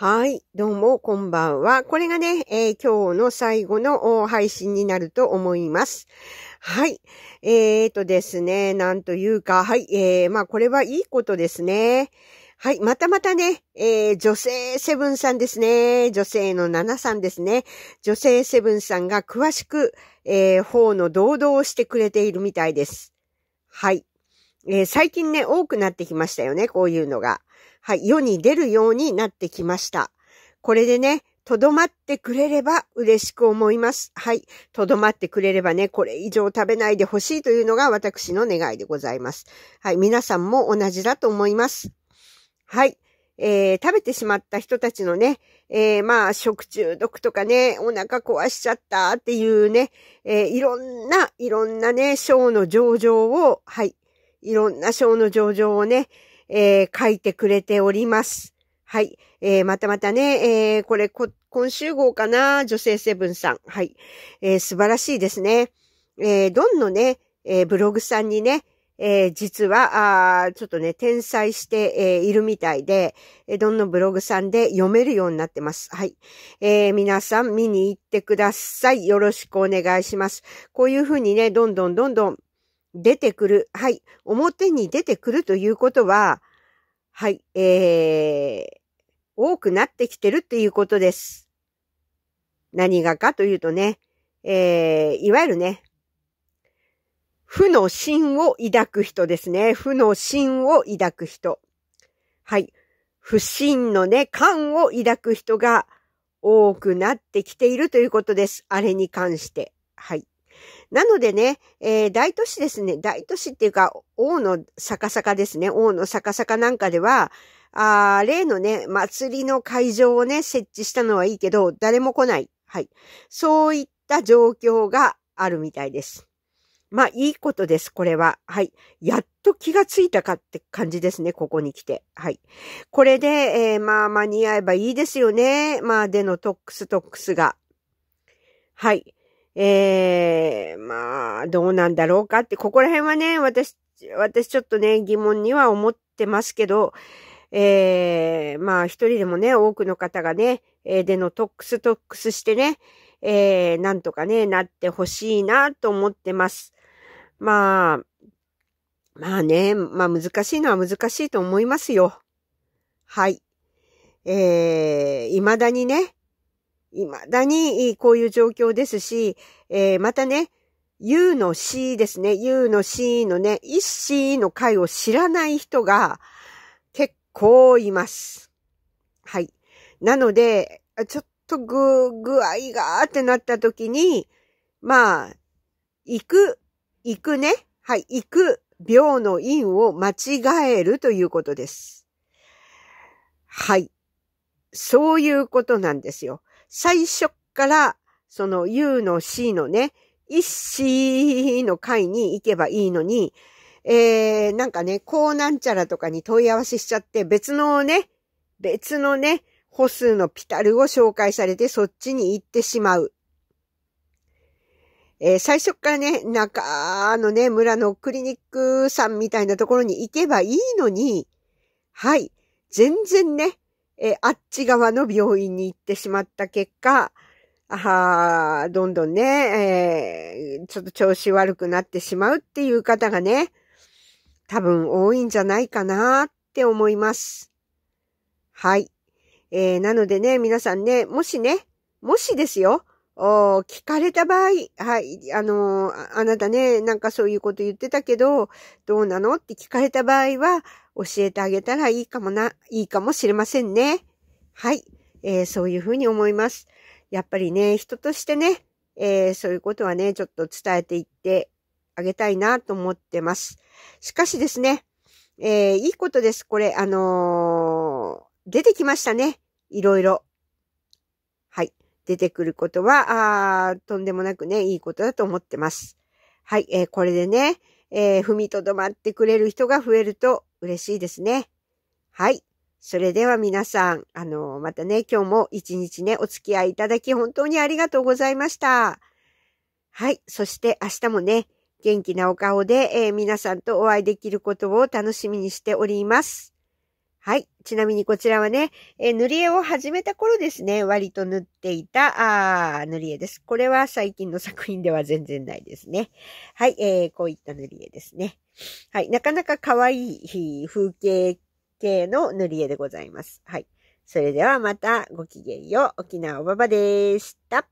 はい。どうも、こんばんは。これがね、えー、今日の最後の配信になると思います。はい。えーとですね、なんというか、はい。えー、まあ、これはいいことですね。はい。またまたね、えー、女性セブンさんですね。女性の7さんですね。女性セブンさんが詳しく、えー、方の堂々をしてくれているみたいです。はい。えー、最近ね、多くなってきましたよね、こういうのが。はい、世に出るようになってきました。これでね、とどまってくれれば嬉しく思います。はい。とどまってくれればね、これ以上食べないでほしいというのが私の願いでございます。はい。皆さんも同じだと思います。はい。えー、食べてしまった人たちのね、えー、まあ、食中毒とかね、お腹壊しちゃったっていうね、えー、いろんな、いろんなね、症の上場を、はい、いろんな症の上場をね、えー、書いてくれております。はい。えー、またまたね、えー、これこ、今週号かな女性セブンさん。はい。えー、素晴らしいですね。えー、どんのね、えー、ブログさんにね、えー、実は、あちょっとね、転載して、えー、いるみたいで、えー、どんのブログさんで読めるようになってます。はい。えー、皆さん見に行ってください。よろしくお願いします。こういうふうにね、どんどんどんどん、出てくる。はい。表に出てくるということは、はい。えー、多くなってきてるっていうことです。何がかというとね、えー、いわゆるね、負の心を抱く人ですね。負の心を抱く人。はい。不信のね、感を抱く人が多くなってきているということです。あれに関して。はい。なのでね、えー、大都市ですね、大都市っていうか、王の逆さかですね、王の逆さかなんかでは、あ例のね、祭りの会場をね、設置したのはいいけど、誰も来ない。はい。そういった状況があるみたいです。まあ、いいことです、これは。はい。やっと気がついたかって感じですね、ここに来て。はい。これで、えー、まあ、間に合えばいいですよね。まあ、でのトックストックスが。はい。えー、まあ、どうなんだろうかって、ここら辺はね、私、私ちょっとね、疑問には思ってますけど、えー、まあ、一人でもね、多くの方がね、えー、でのトックストックスしてね、えー、なんとかね、なってほしいなと思ってます。まあ、まあね、まあ難しいのは難しいと思いますよ。はい。えー、未だにね、未だにこういう状況ですし、えー、またね、U の C ですね、U の C のね、一 C の回を知らない人が結構います。はい。なので、ちょっとぐ、具合がーってなった時に、まあ、行く、行くね。はい、行く、病の因を間違えるということです。はい。そういうことなんですよ。最初から、その U の C のね、一 C の回に行けばいいのに、えー、なんかね、こうなんちゃらとかに問い合わせしちゃって、別のね、別のね、歩数のピタルを紹介されてそっちに行ってしまう。えー、最初からね、中のね、村のクリニックさんみたいなところに行けばいいのに、はい、全然ね、えー、あっち側の病院に行ってしまった結果、あどんどんね、えー、ちょっと調子悪くなってしまうっていう方がね、多分多いんじゃないかなって思います。はい。えー、なのでね、皆さんね、もしね、もしですよ、お聞かれた場合、はい、あのあ、あなたね、なんかそういうこと言ってたけど、どうなのって聞かれた場合は、教えてあげたらいいかもな、いいかもしれませんね。はい、えー、そういうふうに思います。やっぱりね、人としてね、えー、そういうことはね、ちょっと伝えていってあげたいなと思ってます。しかしですね、えー、いいことです。これ、あのー、出てきましたね。いろいろ。出てくることは、あとんでもなくね、いいことだと思ってます。はい、えー、これでね、えー、踏みとどまってくれる人が増えると嬉しいですね。はい。それでは皆さん、あのー、またね、今日も一日ね、お付き合いいただき本当にありがとうございました。はい。そして明日もね、元気なお顔で、えー、皆さんとお会いできることを楽しみにしております。はい。ちなみにこちらはね、えー、塗り絵を始めた頃ですね、割と塗っていた、あ塗り絵です。これは最近の作品では全然ないですね。はい。えー、こういった塗り絵ですね。はい。なかなか可愛い風景系の塗り絵でございます。はい。それではまたごきげんよう。沖縄おばばでした。